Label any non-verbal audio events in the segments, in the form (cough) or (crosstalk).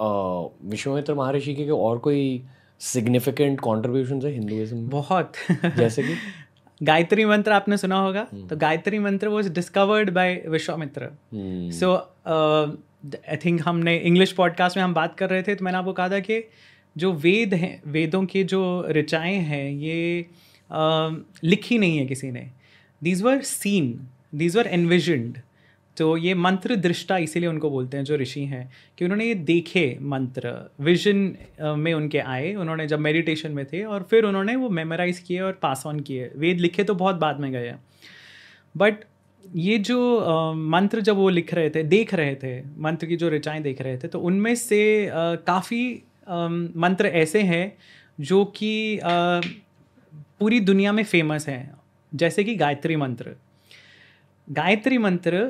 और विश्वमित्र महर्षि के और कोई सिग्निफिकेंट कॉन्ट्रीब्यूशन है हिंदुइज्म बहुत जैसे कि (laughs) गायत्री मंत्र आपने सुना होगा hmm. तो Gayatri mantra was discovered by Vishwamitra so I think हमने इंग्लिश पॉडकास्ट में हम बात कर रहे थे तो मैंने आपको कहा था कि जो वेद हैं वेदों की जो ऋचाएँ हैं ये uh, लिखी नहीं है किसी ने these were seen these were envisioned तो ये मंत्र दृष्टा इसीलिए उनको बोलते हैं जो ऋषि हैं कि उन्होंने ये देखे मंत्र विजन में उनके आए उन्होंने जब मेडिटेशन में थे और फिर उन्होंने वो मेमोराइज किए और पास ऑन किए वेद लिखे तो बहुत बाद में गए बट ये जो आ, मंत्र जब वो लिख रहे थे देख रहे थे मंत्र की जो ऋचाएँ देख रहे थे तो उनमें से काफ़ी मंत्र ऐसे हैं जो कि पूरी दुनिया में फेमस हैं जैसे कि गायत्री मंत्र गायत्री मंत्र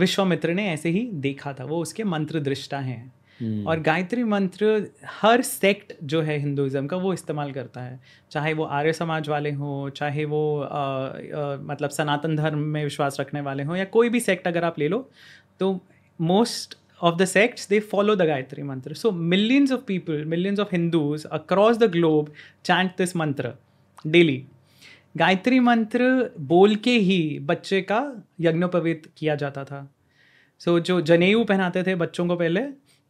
विश्वामित्र ने ऐसे ही देखा था वो उसके मंत्र दृष्टा हैं Hmm. और गायत्री मंत्र हर सेक्ट जो है हिंदुज़म का वो इस्तेमाल करता है चाहे वो आर्य समाज वाले हों चाहे वो आ, आ, मतलब सनातन धर्म में विश्वास रखने वाले हों या कोई भी सेक्ट अगर आप ले लो तो most of the sects they follow the Gayatri mantra so millions of people millions of Hindus across the globe chant this mantra daily Gayatri mantra बोल के ही बच्चे का यज्ञोपवीत किया जाता था सो so, जो जनेऊ पहनाते थे बच्चों को पहले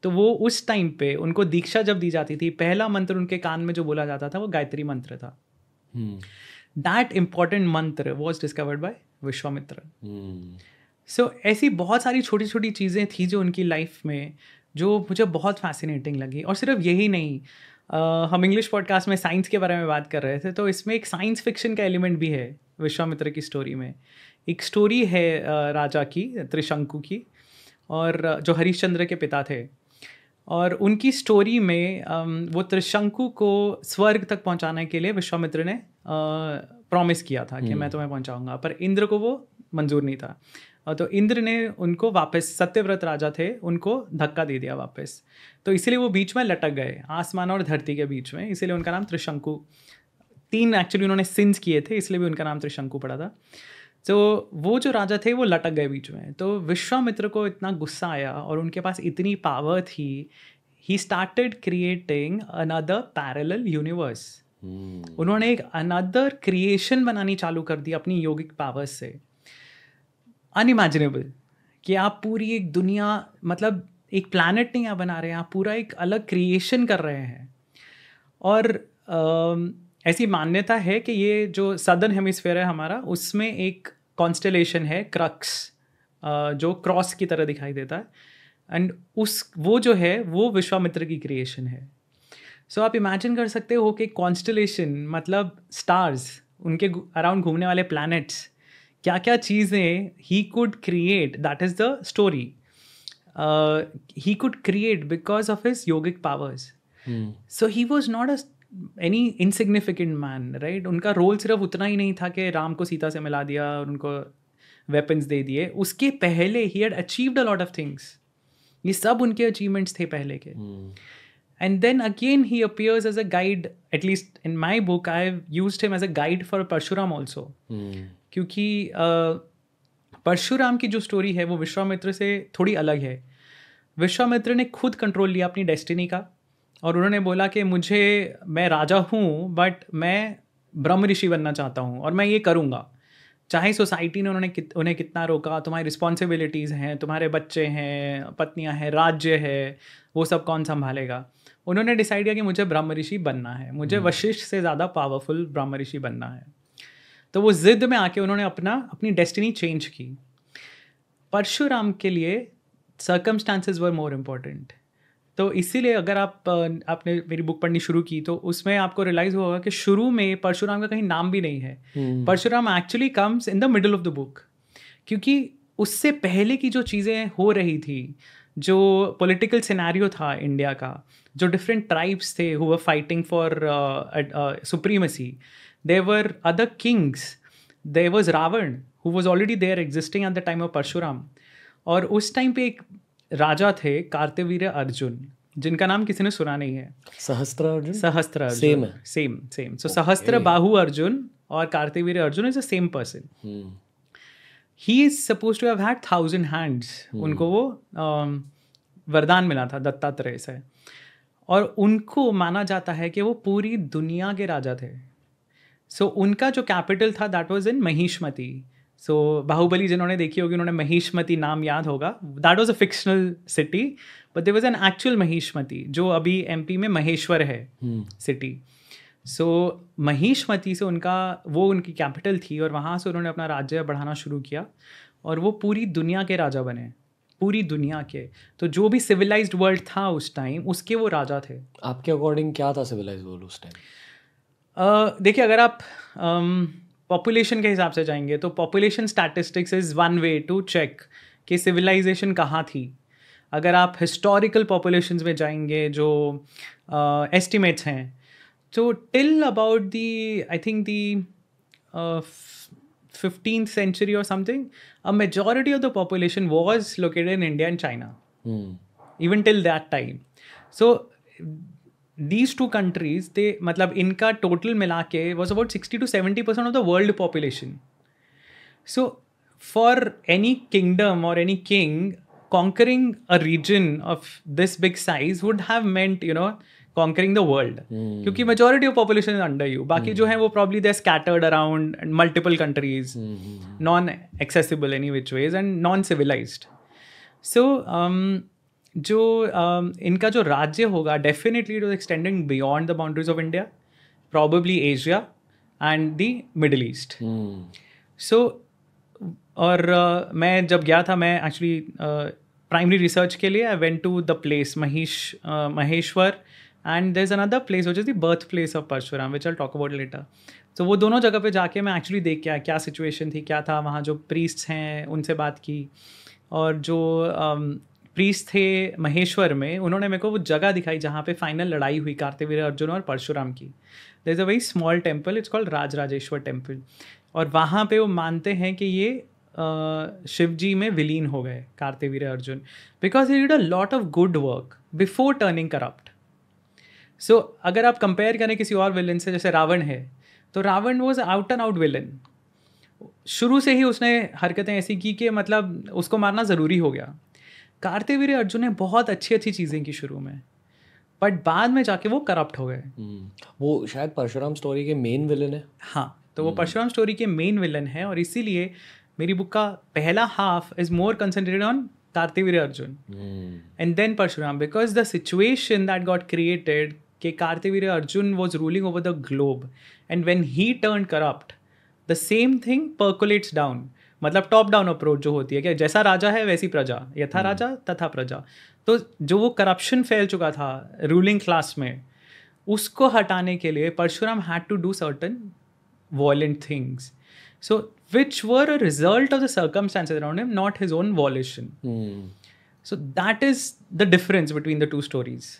तो वो उस टाइम पे उनको दीक्षा जब दी जाती थी पहला मंत्र उनके कान में जो बोला जाता था वो गायत्री मंत्र था that hmm. Important mantra was discovered by Vishwamitra so hmm. so, ऐसी बहुत सारी छोटी छोटी चीज़ें थी जो उनकी लाइफ में जो मुझे बहुत फैसिनेटिंग लगी और सिर्फ यही नहीं Uh, हम इंग्लिश पॉडकास्ट में साइंस के बारे में बात कर रहे थे तो इसमें एक साइंस फिक्शन का एलिमेंट भी है विश्वामित्र की स्टोरी में एक स्टोरी है राजा की त्रिशंकु की और जो हरिश्चंद्र के पिता थे और उनकी स्टोरी में वो त्रिशंकु को स्वर्ग तक पहुंचाने के लिए विश्वामित्र ने प्रॉमिस किया था कि हम्म। मैं तुम्हें पहुंचाऊंगा पर इंद्र को वो मंजूर नहीं था तो इंद्र ने उनको वापस सत्यव्रत राजा थे उनको धक्का दे दिया वापस तो इसीलिए वो बीच में लटक गए आसमान और धरती के बीच में इसीलिए उनका नाम त्रिशंकु तीन एक्चुअली उन्होंने सिंस किए थे इसलिए भी उनका नाम त्रिशंकु पड़ा था तो वो जो राजा थे वो लटक गए बीच में तो विश्वामित्र को इतना गुस्सा आया और उनके पास इतनी पावर थी he started creating another parallel universe उन्होंने एक अनदर क्रिएशन बनानी चालू कर दी अपनी योगिक पावर से अनइमेजिनेबल कि आप पूरी एक दुनिया मतलब एक प्लानट नहीं आप बना रहे हैं आप पूरा एक अलग क्रिएशन कर रहे हैं और आ, ऐसी मान्यता है कि ये जो सदर्न हेमिसफेयर है हमारा उसमें एक कॉन्स्टलेशन है क्रक्स जो क्रॉस की तरह दिखाई देता है एंड उस वो जो है वो विश्वामित्र की क्रिएशन है सो so, आप इमेजिन कर सकते हो कि कॉन्स्टलेशन मतलब स्टार्स उनके अराउंड घूमने वाले प्लैनेट्स क्या क्या चीज़ें he could create that is the story he could create because of his yogic powers so he was not a any insignificant man right उनका रोल सिर्फ उतना ही नहीं था कि राम को सीता से मिला दिया और उनको वेपन्स दे दिए उसके पहले ही had achieved a lot of things ये सब उनके अचीवमेंट्स थे पहले के hmm. And then again, he appears as a guide. At least in my book, I've used him as a guide for Parshuram also. Hmm. क्योंकि परशुराम की जो story है वो विश्वामित्र से थोड़ी अलग है विश्वामित्र ने खुद कंट्रोल लिया अपनी डेस्टिनी का और उन्होंने बोला कि मुझे मैं राजा हूँ बट मैं ब्रह्म ऋषि बनना चाहता हूँ और मैं ये करूँगा चाहे सोसाइटी ने उन्होंने कित, उन्हें कितना रोका तुम्हारी रिस्पॉन्सिबिलिटीज़ हैं तुम्हारे बच्चे हैं पत्नियाँ हैं राज्य है वो सब कौन संभालेगा उन्होंने डिसाइड किया कि मुझे ब्रह्म ऋषि बनना है मुझे हम्म। वशिष्ठ से ज़्यादा पावरफुल ब्रह्म ऋषि बनना है तो वो ज़िद में आके उन्होंने अपना अपनी डेस्टिनी चेंज की परशुराम के लिए सर्कमस्टांसिस वर मोर इम्पॉर्टेंट तो इसीलिए अगर आप आपने मेरी बुक पढ़नी शुरू की तो उसमें आपको रियलाइज होगा कि शुरू में परशुराम का कहीं नाम भी नहीं है hmm. Parshuram actually comes in the middle of the book क्योंकि उससे पहले की जो चीज़ें हो रही थी जो पॉलिटिकल सिनेरियो था इंडिया का जो डिफरेंट ट्राइब्स थे who were fighting for supremacy their other kings there was Ravan who was already there existing at the time of Parshuram और उस टाइम पे एक राजा थे कार्तिकवीर अर्जुन जिनका नाम किसी ने सुना नहीं है Sahasra Arjun Sahasra Arjun same same same so Sahasra Bahu Arjun और Kartavirya Arjun is a same person he is suppose to have had thousand hands उनको वो um, वरदान मिला था दत्तात्रेय से और उनको माना जाता है कि वो पूरी दुनिया के राजा थे सो so, उनका जो कैपिटल था that was in Mahishmati so so, Baahubali जिन्होंने देखी होगी उन्होंने महिष्मती नाम याद होगा that was a fictional city but there was an actual Mahishmati जो अभी एमपी में महेश्वर है city hmm. So so, Maheshmati से उनका वो उनकी कैपिटल थी और वहाँ से उन्होंने अपना राज्य बढ़ाना शुरू किया और वो पूरी दुनिया के राजा बने पूरी दुनिया के तो जो भी सिविलाइज्ड वर्ल्ड था उस टाइम उसके वो राजा थे आपके अकॉर्डिंग क्या था सिविलाइज वर्ल्ड उस टाइम देखिए अगर आप पॉपुलेशन के हिसाब से जाएंगे तो population statistics is one way to check कि सिविलाइजेशन कहाँ थी अगर आप हिस्टोरिकल पॉपुलेशन में जाएंगे जो एस्टिमेट्स uh, हैं So till about the, I think the uh, 15th century or something, a majority of the population was located in India and China. Mm. Even till that time. So these two countries, they, matlab, inka total milake was about 60 to 70% of the world population. So for any kingdom or any king, conquering a region of this big size would have meant, you know, conquering the world क्योंकि majority of population under you बाकी hmm. जो है वो probably they scattered around multiple countries non accessible any which ways and non civilise so जो um, इनका जो राज्य होगा definitely it was extending beyond the boundaries of India probably Asia and the Middle East so और uh, मैं जब गया था मैं एक्चुअली प्राइमरी रिसर्च के लिए I went to the place Mahesh Maheshwar and there is another place which is the birth place of Parshuram which I'll talk about later तो वो दोनों जगह पे जाके मैं एक्चुअली देख के आया क्या सिचुएशन थी क्या था वहाँ जो प्रीस्ट हैं उनसे बात की और जो प्रीस um, थे महेश्वर में उन्होंने मेरे को वो जगह दिखाई जहाँ पे फाइनल लड़ाई हुई कार्तिकवीर अर्जुन और परशुराम की there is a very small temple it's called Raj Rajeshwar temple और वहाँ पे वो मानते हैं कि ये शिव जी में विलीन हो गए Kartavirya Arjun because he did a lot of good work before turning corrupt so so, अगर आप कंपेयर करें किसी और विलन से जैसे रावण है तो Ravan was out and out villain शुरू से ही उसने हरकतें ऐसी की कि मतलब उसको मारना ज़रूरी हो गया कार्तिकवीर अर्जुन ने बहुत अच्छी अच्छी चीज़ें की शुरू में बट बाद में जाके वो करप्ट हो गए hmm. वो शायद परशुराम स्टोरी के मेन विलन है हाँ तो hmm. वो हम्म। परशुराम स्टोरी के मेन विलन है और इसीलिए मेरी बुक का पहला half is more concentrated on Kartavirya Arjun and हम्म। Then Parshuram because the situation that got created कि Kartavira Arjun was ruling over the globe and when he turn corrupt the same thing percolates down मतलब top down approach जो होती है क्या जैसा राजा है वैसी प्रजा यथा hmm. राजा तथा प्रजा तो जो वो करप्शन फैल चुका था रूलिंग क्लास में उसको हटाने के लिए Parshuram had to do certain violent things so which were a result of the circumstances around him not his own volition so that is the difference between the two stories